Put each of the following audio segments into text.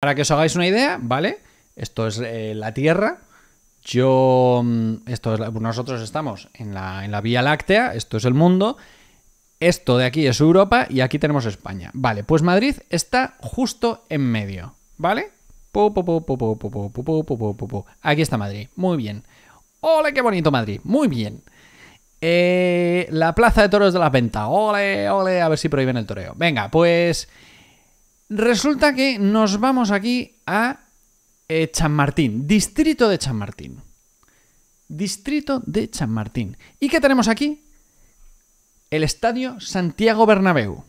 Para que os hagáis una idea, ¿vale? Esto es eh, la Tierra. Yo. Mm, esto es nosotros estamos en la, Vía Láctea. Esto es el mundo. Esto de aquí es Europa y aquí tenemos España. Vale, pues Madrid está justo en medio. ¿Vale? Aquí está Madrid. Muy bien. ¡Ole, qué bonito Madrid! Muy bien. Eh, la Plaza de Toros de la venta. ¡Ole, ole! A ver si prohíben el toreo. Venga, pues... Resulta que nos vamos aquí a eh, San Chamartín, distrito de Chamartín. Distrito de Chamartín. ¿Y qué tenemos aquí? El Estadio Santiago Bernabéu.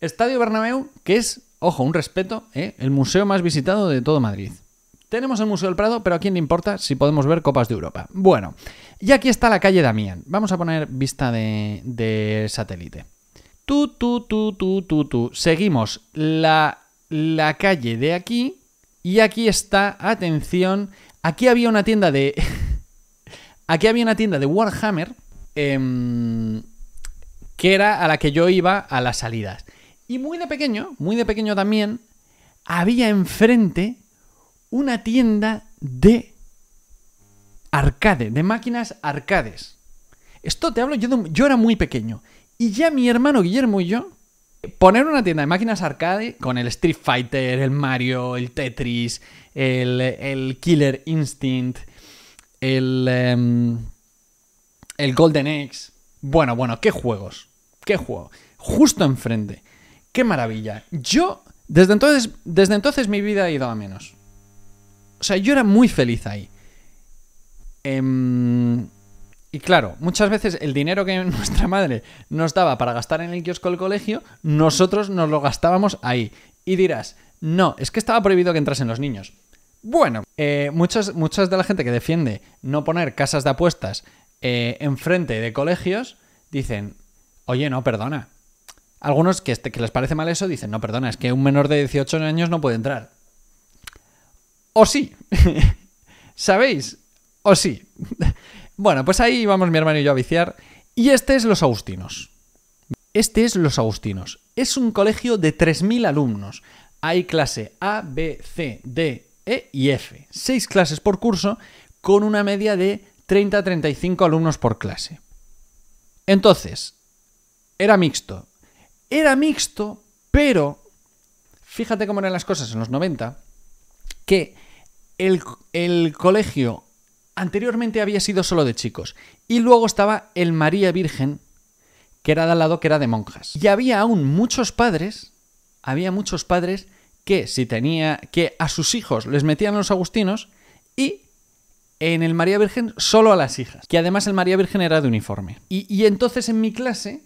Estadio Bernabéu, que es, ojo, un respeto, eh, el museo más visitado de todo Madrid. Tenemos el Museo del Prado, pero ¿a quién le importa si podemos ver Copas de Europa? Bueno, y aquí está la calle Damián. Vamos a poner vista de satélite. Tú, tú, tú, tú, tú, tú. Seguimos la, calle de aquí. Y aquí está, atención, aquí había una tienda de... aquí había una tienda de Warhammer em, que era a la que yo iba a las salidas. Y muy de pequeño, muy de pequeño también, había enfrente una tienda de arcade, de máquinas arcades. Esto te hablo, yo, yo era muy pequeño. Y ya mi hermano Guillermo y yo, poner una tienda de máquinas arcade con el Street Fighter, el Mario, el Tetris, el, Killer Instinct, el, em, el Golden Eggs. Bueno, bueno, qué juegos, qué juego. Justo enfrente. Qué maravilla. Yo, desde entonces, desde entonces mi vida ha ido a menos. O sea, yo era muy feliz ahí. Eh... Y claro, muchas veces el dinero que nuestra madre nos daba para gastar en el kiosco del colegio, nosotros nos lo gastábamos ahí. Y dirás, no, es que estaba prohibido que entrasen los niños. Bueno, eh, muchas, muchas de la gente que defiende no poner casas de apuestas eh, enfrente de colegios dicen, oye, no, perdona. Algunos que, este, que les parece mal eso dicen, no, perdona, es que un menor de 18 años no puede entrar. O sí. ¿Sabéis? O sí. Bueno, pues ahí vamos mi hermano y yo a viciar. Y este es Los Agustinos. Este es Los Agustinos. Es un colegio de 3.000 alumnos. Hay clase A, B, C, D, E y F. Seis clases por curso con una media de 30-35 alumnos por clase. Entonces, era mixto. Era mixto, pero fíjate cómo eran las cosas en los 90, que el, el colegio Anteriormente había sido solo de chicos. Y luego estaba el María Virgen, que era de al lado, que era de monjas. Y había aún muchos padres, había muchos padres que si tenía que a sus hijos les metían los agustinos y en el María Virgen solo a las hijas, que además el María Virgen era de uniforme. Y, y, entonces en mi clase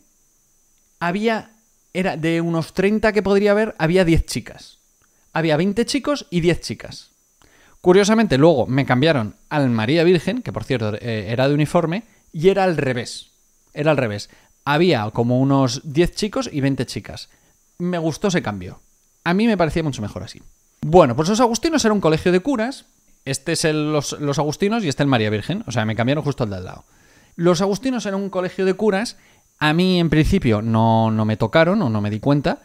había, era de unos 30 que podría haber, había 10 chicas. Había 20 chicos y 10 chicas. Curiosamente, luego me cambiaron al María Virgen, que por cierto eh, era de uniforme, y era al revés. Era al revés. Había como unos 10 chicos y 20 chicas. Me gustó ese cambio. A mí me parecía mucho mejor así. Bueno, pues los agustinos era un colegio de curas. Este es el, los, agustinos y este el María Virgen. O sea, me cambiaron justo al de al lado. Los agustinos eran un colegio de curas. A mí, en principio, no, no me tocaron o no me di cuenta.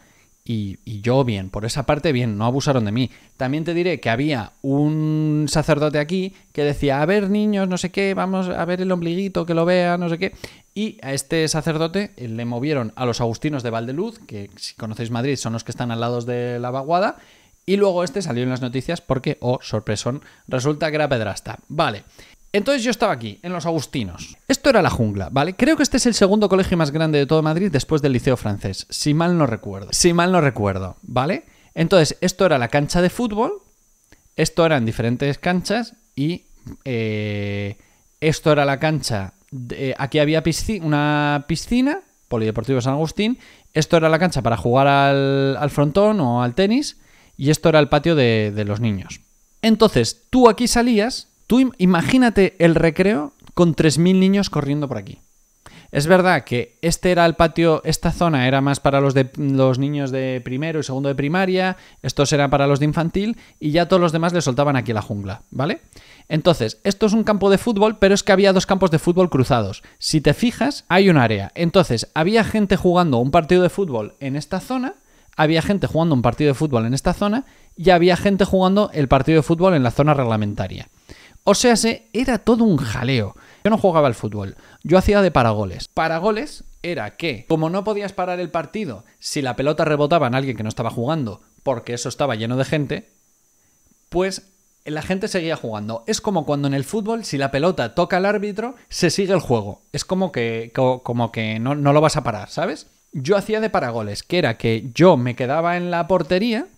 Y, yo bien, por esa parte bien, no abusaron de mí. También te diré que había un sacerdote aquí que decía, a ver niños, no sé qué, vamos a ver el ombliguito, que lo vea, no sé qué. Y a este sacerdote eh, le movieron a los agustinos de Valdeluz, que si conocéis Madrid son los que están al lado de la vaguada. Y luego este salió en las noticias porque, oh, sorpresón, resulta que era pedrasta. Vale. Entonces yo estaba aquí, en los Agustinos. Esto era la jungla, ¿vale? Creo que este es el segundo colegio más grande de todo Madrid después del Liceo Francés, si mal no recuerdo. Si mal no recuerdo, ¿vale? Entonces, esto era la cancha de fútbol, esto eran diferentes canchas y eh, esto era la cancha... De, eh, aquí había una piscina, Polideportivo San Agustín, esto era la cancha para jugar al, al frontón o al tenis y esto era el patio de, de los niños. Entonces, tú aquí salías Tú imagínate el recreo con 3.000 niños corriendo por aquí. Es verdad que este era el patio, esta zona era más para los, de, los niños de primero y segundo de primaria, estos eran para los de infantil y ya todos los demás le soltaban aquí la jungla, ¿vale? Entonces, esto es un campo de fútbol, pero es que había dos campos de fútbol cruzados. Si te fijas, hay un área. Entonces, había gente jugando un partido de fútbol en esta zona, había gente jugando un partido de fútbol en esta zona y había gente jugando el partido de fútbol en la zona reglamentaria. O sea, era todo un jaleo. Yo no jugaba al fútbol, yo hacía de paragoles. Paragoles era que, como no podías parar el partido si la pelota rebotaba en alguien que no estaba jugando, porque eso estaba lleno de gente, pues la gente seguía jugando. Es como cuando en el fútbol, si la pelota toca al árbitro, se sigue el juego. Es como que, como que no, no lo vas a parar, ¿sabes? Yo hacía de paragoles, que era que yo me quedaba en la portería,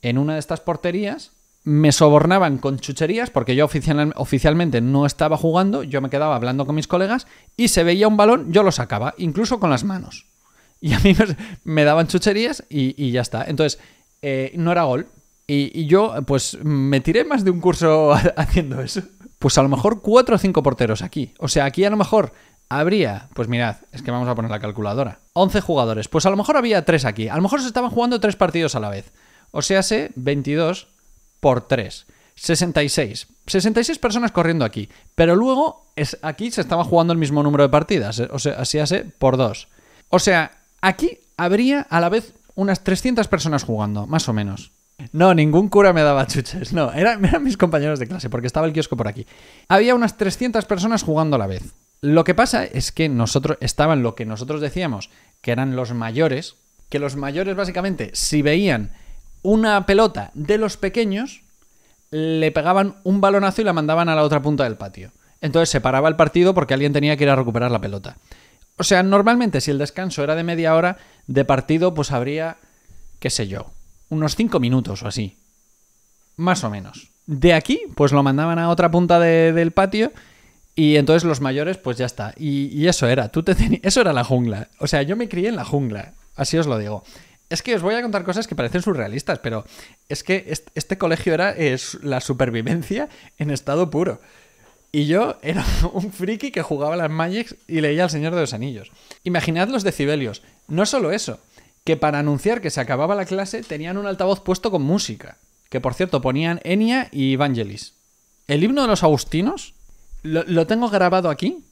en una de estas porterías, me sobornaban con chucherías porque yo oficialmente no estaba jugando, yo me quedaba hablando con mis colegas y se veía un balón, yo lo sacaba, incluso con las manos. Y a mí me, daban chucherías y, ya está. Entonces, eh, no era gol. Y, yo, pues, me tiré más de un curso haciendo eso. Pues a lo mejor cuatro o cinco porteros aquí. O sea, aquí a lo mejor habría, pues mirad, es que vamos a poner la calculadora, 11 jugadores. Pues a lo mejor había tres aquí. A lo mejor se estaban jugando tres partidos a la vez. O sea, sé 22 por 3. 66. 66 personas corriendo aquí. Pero luego es, aquí se estaba jugando el mismo número de partidas. Eh, o sea, así hace por 2. O sea, aquí habría a la vez unas 300 personas jugando, más o menos. No, ningún cura me daba chuches. No, eran, eran mis compañeros de clase, porque estaba el kiosco por aquí. Había unas 300 personas jugando a la vez. Lo que pasa es que nosotros estaban lo que nosotros decíamos, que eran los mayores, que los mayores básicamente, si veían una pelota de los pequeños, le pegaban un balonazo y la mandaban a la otra punta del patio. Entonces se paraba el partido porque alguien tenía que ir a recuperar la pelota. O sea, normalmente si el descanso era de media hora de partido, pues habría, qué sé yo, unos cinco minutos o así. Más o menos. De aquí, pues lo mandaban a otra punta del patio y entonces los mayores, pues ya está. Y, eso era, tú te eso era la jungla. O sea, yo me crié en la jungla, así os lo digo. Es que os voy a contar cosas que parecen surrealistas, pero es que este, colegio era es, la supervivencia en estado puro. Y yo era un friki que jugaba las Magics y leía al Señor de los Anillos. Imaginad los decibelios. No solo eso, que para anunciar que se acababa la clase tenían un altavoz puesto con música. Que por cierto ponían Enia y Evangelis. El himno de los Agustinos lo tengo grabado aquí.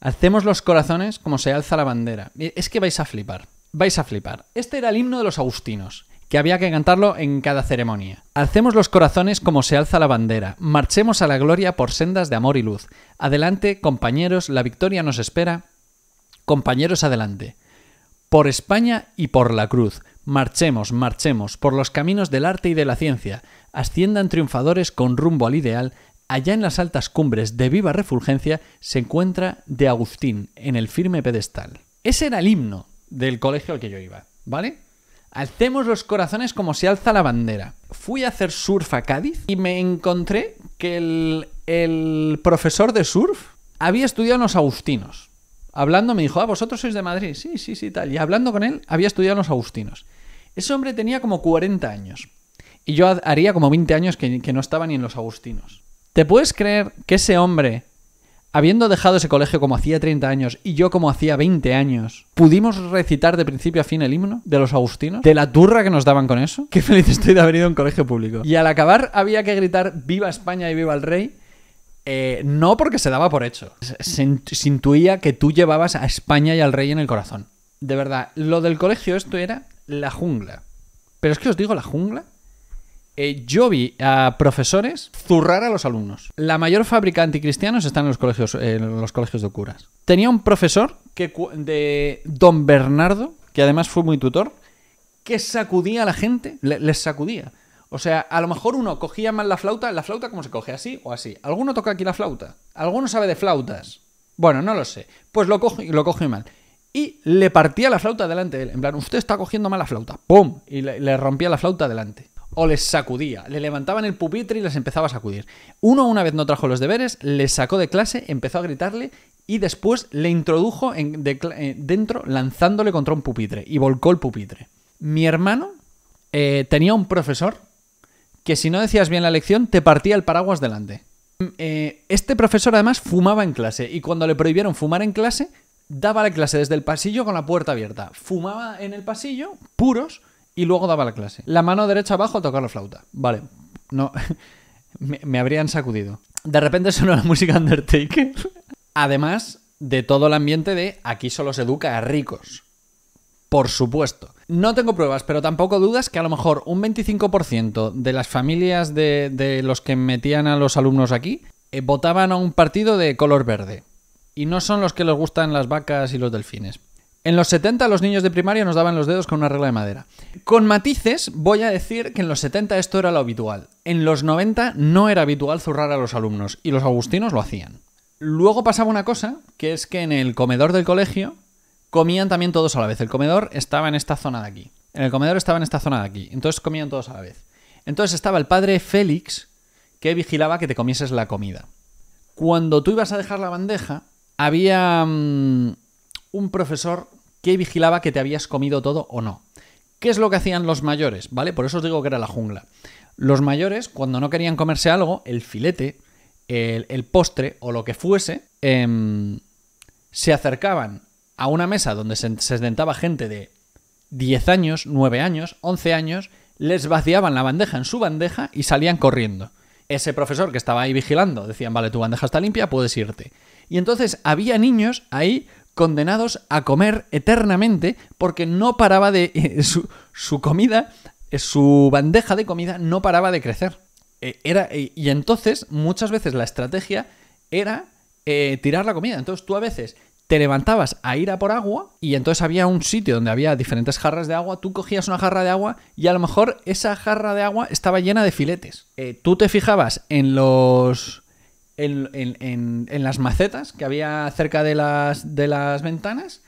Hacemos los corazones como se alza la bandera. Es que vais a flipar vais a flipar. Este era el himno de los agustinos, que había que cantarlo en cada ceremonia. Alcemos los corazones como se alza la bandera, marchemos a la gloria por sendas de amor y luz. Adelante, compañeros, la victoria nos espera. Compañeros, adelante. Por España y por la cruz, marchemos, marchemos, por los caminos del arte y de la ciencia. Asciendan triunfadores con rumbo al ideal, allá en las altas cumbres de viva refulgencia se encuentra de Agustín en el firme pedestal. Ese era el himno del colegio al que yo iba, ¿vale? Alcemos los corazones como se alza la bandera. Fui a hacer surf a Cádiz y me encontré que el, profesor de surf había estudiado en los Agustinos. Hablando me dijo, ah, vosotros sois de Madrid. Sí, sí, sí, tal. Y hablando con él, había estudiado en los Agustinos. Ese hombre tenía como 40 años. Y yo haría como 20 años que, que no estaba ni en los Agustinos. ¿Te puedes creer que ese hombre Habiendo dejado ese colegio como hacía 30 años y yo como hacía 20 años, ¿pudimos recitar de principio a fin el himno de los agustinos? ¿De la turra que nos daban con eso? Qué feliz estoy de haber ido a un colegio público. Y al acabar había que gritar viva España y viva el rey. Eh, no porque se daba por hecho. se intuía que tú llevabas a España y al rey en el corazón. De verdad, lo del colegio esto era la jungla. Pero es que os digo la jungla eh, yo vi a profesores zurrar a los alumnos. La mayor fábrica anticristianos está en los colegios, en los colegios de curas. Tenía un profesor de Don Bernardo, que además fue muy tutor, que sacudía a la gente, les sacudía. O sea, a lo mejor uno cogía mal la flauta, la flauta como se coge, así o así. Alguno toca aquí la flauta, alguno sabe de flautas. Bueno, no lo sé. Pues lo coge, lo coge mal. Y le partía la flauta delante de él. En plan, usted está cogiendo mal la flauta. ¡Pum! Y le rompía la flauta delante o les sacudía. Le levantaban el pupitre y les empezaba a sacudir. Uno una vez no trajo los deberes, le sacó de clase, empezó a gritarle y después le introdujo eh, dentro lanzándole contra un pupitre y volcó el pupitre. Mi hermano eh, tenía un profesor que si no decías bien la lección te partía el paraguas delante. Mm, eh, este profesor además fumaba en clase y cuando le prohibieron fumar en clase, daba la clase desde el pasillo con la puerta abierta. Fumaba en el pasillo, puros, y luego daba la clase. La mano derecha abajo a tocar la flauta. Vale, no, me, habrían sacudido. De repente sonó la música Undertaker. Además de todo el ambiente de aquí solo se educa a ricos. Por supuesto. No tengo pruebas, pero tampoco dudas que a lo mejor un 25% de las familias de, los que metían a los alumnos aquí eh, votaban a un partido de color verde. Y no son los que les gustan las vacas y los delfines. En los 70 los niños de primaria nos daban los dedos con una regla de madera. Con matices voy a decir que en los 70 esto era lo habitual. En los 90 no era habitual zurrar a los alumnos y los agustinos lo hacían. Luego pasaba una cosa, que es que en el comedor del colegio comían también todos a la vez. El comedor estaba en esta zona de aquí. En el comedor estaba en esta zona de aquí. Entonces comían todos a la vez. Entonces estaba el padre Félix que vigilaba que te comieses la comida. Cuando tú ibas a dejar la bandeja, había... Mm, un profesor que vigilaba que te habías comido todo o no. ¿Qué es lo que hacían los mayores? ¿Vale? Por eso os digo que era la jungla. Los mayores, cuando no querían comerse algo, el filete, el, postre o lo que fuese, em, se acercaban a una mesa donde se, se sentaba gente de 10 años, 9 años, 11 años, les vaciaban la bandeja en su bandeja y salían corriendo. Ese profesor que estaba ahí vigilando decían, vale, tu bandeja está limpia, puedes irte. Y entonces había niños ahí condenados a comer eternamente porque no paraba de... Eh, su, comida, eh, su bandeja de comida no paraba de crecer. Eh, era, y entonces muchas veces la estrategia era tirar la comida. Entonces tú a veces te levantabas a ir a por agua y entonces había un sitio donde había diferentes jarras de agua, tú cogías una jarra de agua y a lo mejor esa jarra de agua estaba llena de filetes. tú te fijabas en los en, las macetas que había cerca de las, de las ventanas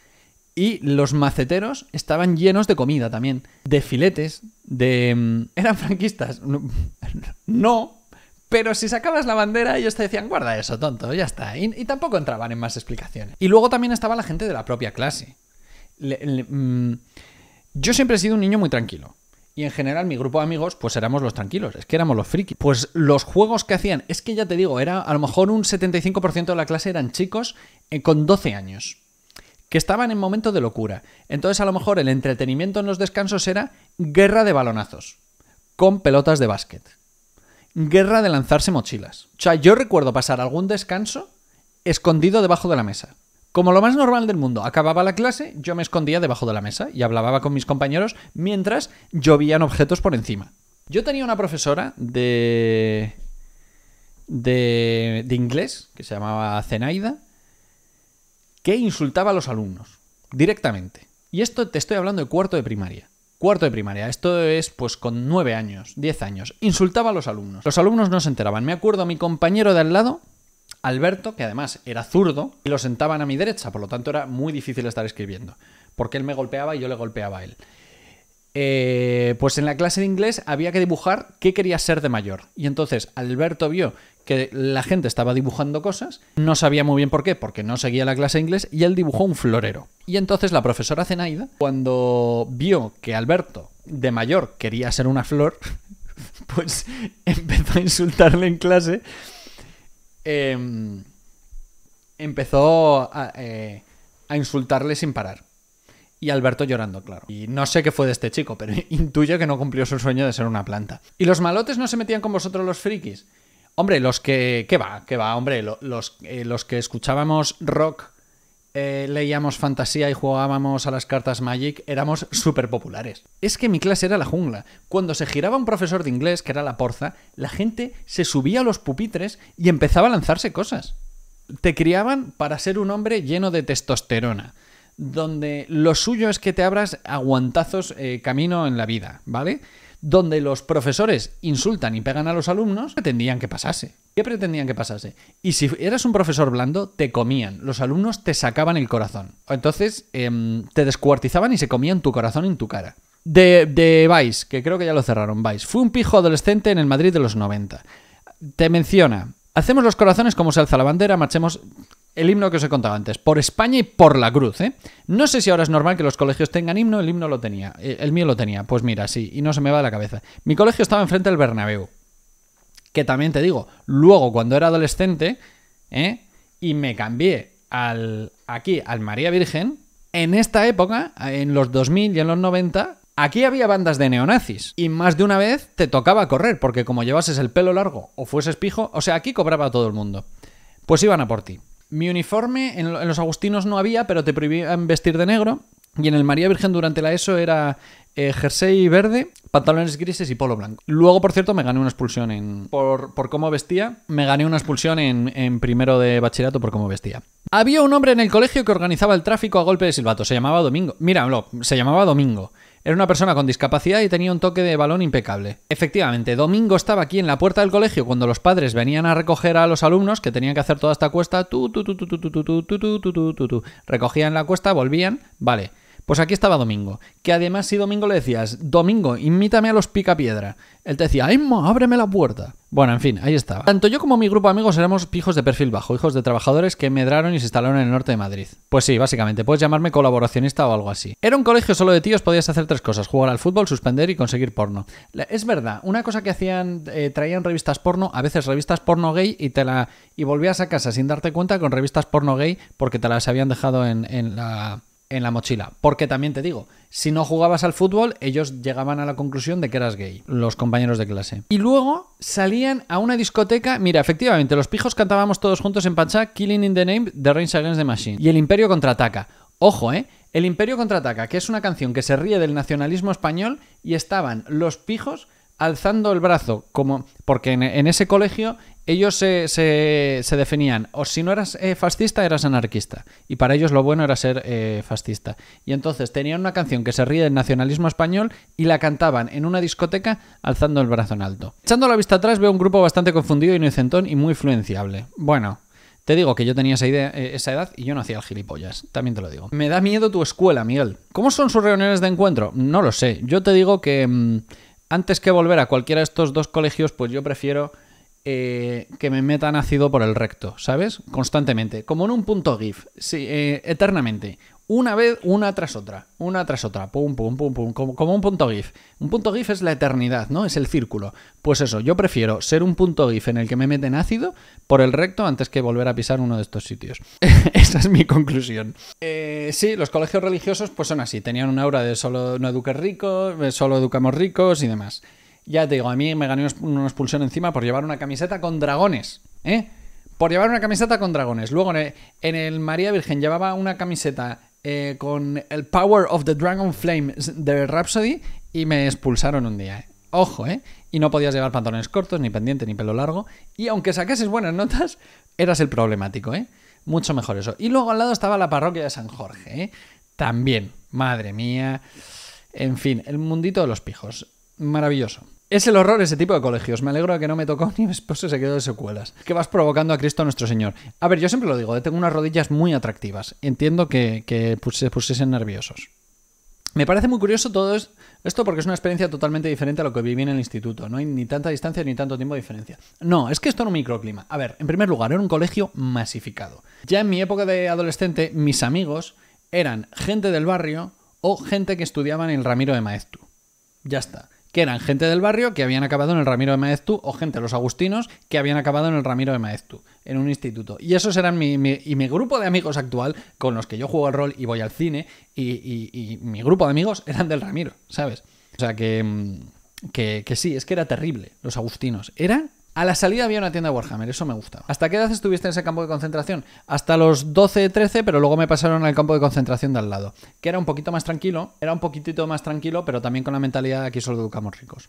y los maceteros estaban llenos de comida también, de filetes, de... Mm, ¿Eran franquistas? No, pero si sacabas la bandera, ellos te decían, guarda eso, tonto, ya está. Y, y, tampoco entraban en más explicaciones. Y luego también estaba la gente de la propia clase. Mm, yo siempre he sido un niño muy tranquilo. Y en general mi grupo de amigos pues éramos los tranquilos, es que éramos los frikis. Pues los juegos que hacían, es que ya te digo, era a lo mejor un 75% de la clase eran chicos eh, con 12 años, que estaban en momento de locura. Entonces a lo mejor el entretenimiento en los descansos era guerra de balonazos, con pelotas de básquet, guerra de lanzarse mochilas. O sea, yo recuerdo pasar algún descanso escondido debajo de la mesa. Como lo más normal del mundo, acababa la clase, yo me escondía debajo de la mesa y hablaba con mis compañeros mientras llovían objetos por encima. Yo tenía una profesora de... de, inglés, que se llamaba Zenaida, que insultaba a los alumnos, directamente. Y esto te estoy hablando de cuarto de primaria. Cuarto de primaria, esto es pues con nueve años, diez años. Insultaba a los alumnos. Los alumnos no se enteraban. Me acuerdo a mi compañero de al lado, Alberto, que además era zurdo, y lo sentaban a mi derecha, por lo tanto era muy difícil estar escribiendo, porque él me golpeaba y yo le golpeaba a él. Eh, pues en la clase de inglés había que dibujar qué quería ser de mayor. Y entonces Alberto vio que la gente estaba dibujando cosas, no sabía muy bien por qué, porque no seguía la clase de inglés, y él dibujó un florero. Y entonces la profesora Zenaida, cuando vio que Alberto de mayor quería ser una flor, pues empezó a insultarle en clase Em, empezó eh, a, insultarle sin parar. Y Alberto llorando, claro. Y no sé qué fue de este chico, pero intuyo que no cumplió su sueño de ser una planta. ¿Y los malotes no se metían con vosotros los frikis? Hombre, los que... ¿Qué va? ¿Qué va? Hombre, los, eh, los que escuchábamos rock eh, leíamos fantasía y jugábamos a las cartas Magic, éramos súper populares. Es que mi clase era la jungla. Cuando se giraba un profesor de inglés, que era la porza, la gente se subía a los pupitres y empezaba a lanzarse cosas. Te criaban para ser un hombre lleno de testosterona donde lo suyo es que te abras aguantazos eh, camino en la vida, ¿vale? donde los profesores insultan y pegan a los alumnos, pretendían que pasase. ¿Qué pretendían que pasase? Y si eras un profesor blando, te comían. Los alumnos te sacaban el corazón. Entonces, em, te descuartizaban y se comían tu corazón en tu cara. De, de Vice, que creo que ya lo cerraron, Vice. Fue un pijo adolescente en el Madrid de los 90. Te menciona, Hacemos los corazones como se alza la bandera, marchemos el himno que os he contado antes, por España y por la cruz. ¿eh? No sé si ahora es normal que los colegios tengan himno, el himno lo tenía, eh, el mío lo tenía, pues mira, sí, y no se me va de la cabeza. Mi colegio estaba enfrente del Bernabéu, que también te digo, luego cuando era adolescente, ¿eh? y me cambié al, aquí al María Virgen, en esta época, en los 2000 y en los 90, Aquí había bandas de neonazis y más de una vez te tocaba correr porque como llevases el pelo largo o fueses pijo, o sea, aquí cobraba todo el mundo. Pues iban a por ti. Mi uniforme en los agustinos no había, pero te prohibían vestir de negro. Y en el María Virgen durante la ESO era eh, jersey verde, pantalones grises y polo blanco. Luego, por cierto, me gané una expulsión en, por, por cómo vestía. Me gané una expulsión en, en, primero de bachillerato por cómo vestía. Había un hombre en el colegio que organizaba el tráfico a golpe de silbato. Se llamaba Domingo. Míralo, se llamaba Domingo. Era una persona con discapacidad y tenía un toque de balón impecable. Efectivamente, Domingo estaba aquí en la puerta del colegio cuando los padres venían a recoger a los alumnos que tenían que hacer toda esta cuesta. Recogían la cuesta, volvían, vale. Pues aquí estaba Domingo, que además si Domingo le decías, Domingo, invítame a los picapiedra, él te decía, Ay, ábreme la puerta. Bueno, en fin, ahí estaba. Tanto yo como mi grupo de amigos éramos hijos de perfil bajo, hijos de trabajadores que medraron y se instalaron en el norte de Madrid. Pues sí, básicamente, puedes llamarme colaboracionista o algo así. Era un colegio solo de tíos, podías hacer tres cosas, jugar al fútbol, suspender y conseguir porno. Es verdad, una cosa que hacían, eh, traían revistas porno, a veces revistas porno gay y te la... y volvías a casa sin darte cuenta con revistas porno gay porque te las habían dejado en, en la en la mochila. Porque también te digo, si no jugabas al fútbol, ellos llegaban a la conclusión de que eras gay, los compañeros de clase. Y luego salían a una discoteca. Mira, efectivamente, los pijos cantábamos todos juntos en pancha Killing in the Name, de Reigns Against the Machine. Y el Imperio contraataca. Ojo, ¿eh? El Imperio contraataca, que es una canción que se ríe del nacionalismo español y estaban los pijos alzando el brazo, como porque en, ese colegio ellos se, se, se, definían, o si no eras eh, fascista, eras anarquista. Y para ellos lo bueno era ser eh, fascista. Y entonces tenían una canción que se ríe del nacionalismo español y la cantaban en una discoteca alzando el brazo en alto. Echando la vista atrás veo un grupo bastante confundido, y inocentón y muy influenciable. Bueno, te digo que yo tenía esa, idea, eh, esa edad y yo no hacía el gilipollas, también te lo digo. Me da miedo tu escuela, Miguel. ¿Cómo son sus reuniones de encuentro? No lo sé. Yo te digo que... Mm, antes que volver a cualquiera de estos dos colegios, pues yo prefiero eh, que me metan ácido por el recto, ¿sabes? Constantemente. Como en un punto GIF, sí, eh, eternamente una vez, una tras otra, una tras otra, pum, pum, pum, pum, como, un punto GIF. Un punto GIF es la eternidad, ¿no? Es el círculo. Pues eso, yo prefiero ser un punto GIF en el que me meten ácido por el recto antes que volver a pisar uno de estos sitios. Esa es mi conclusión. Eh, sí, los colegios religiosos pues son así, tenían una aura de solo no eduques ricos, eh, solo educamos ricos y demás. Ya te digo, a mí me gané una expulsión encima por llevar una camiseta con dragones, ¿eh? Por llevar una camiseta con dragones. Luego en el María Virgen llevaba una camiseta eh, con el Power of the Dragon Flame de Rhapsody y me expulsaron un día. Eh. Ojo, ¿eh? Y no podías llevar pantalones cortos, ni pendiente, ni pelo largo. Y aunque sacases buenas notas, eras el problemático, ¿eh? Mucho mejor eso. Y luego al lado estaba la parroquia de San Jorge, ¿eh? También, madre mía. En fin, el mundito de los pijos. Maravilloso. Es el horror ese tipo de colegios. Me alegro de que no me tocó ni mi esposo se quedó de secuelas. Que vas provocando a Cristo nuestro Señor. A ver, yo siempre lo digo, eh, tengo unas rodillas muy atractivas. Entiendo que, se pusiesen nerviosos. Me parece muy curioso todo esto porque es una experiencia totalmente diferente a lo que viví en el instituto. No hay ni tanta distancia ni tanto tiempo de diferencia. No, es que esto era un microclima. A ver, en primer lugar, era un colegio masificado. Ya en mi época de adolescente, mis amigos eran gente del barrio o gente que estudiaba en el Ramiro de Maestu Ya está que eran gente del barrio que habían acabado en el Ramiro de Maeztu o gente, de los agustinos, que habían acabado en el Ramiro de Maeztu, en un instituto. Y esos eran mi, grupo de amigos actual con los que yo juego rol y voy al cine, y, mi grupo de amigos eran del Ramiro, ¿sabes? O sea mm, que, que, sí, es que era terrible, los agustinos. eran... A la salida había una tienda de Warhammer, eso me gustaba. ¿Hasta qué edad estuviste en ese campo de concentración? Hasta los 12, 13, pero luego me pasaron al campo de concentración de al lado, que era un poquito más tranquilo, era un poquitito más tranquilo, pero también con la mentalidad de aquí solo educamos ricos.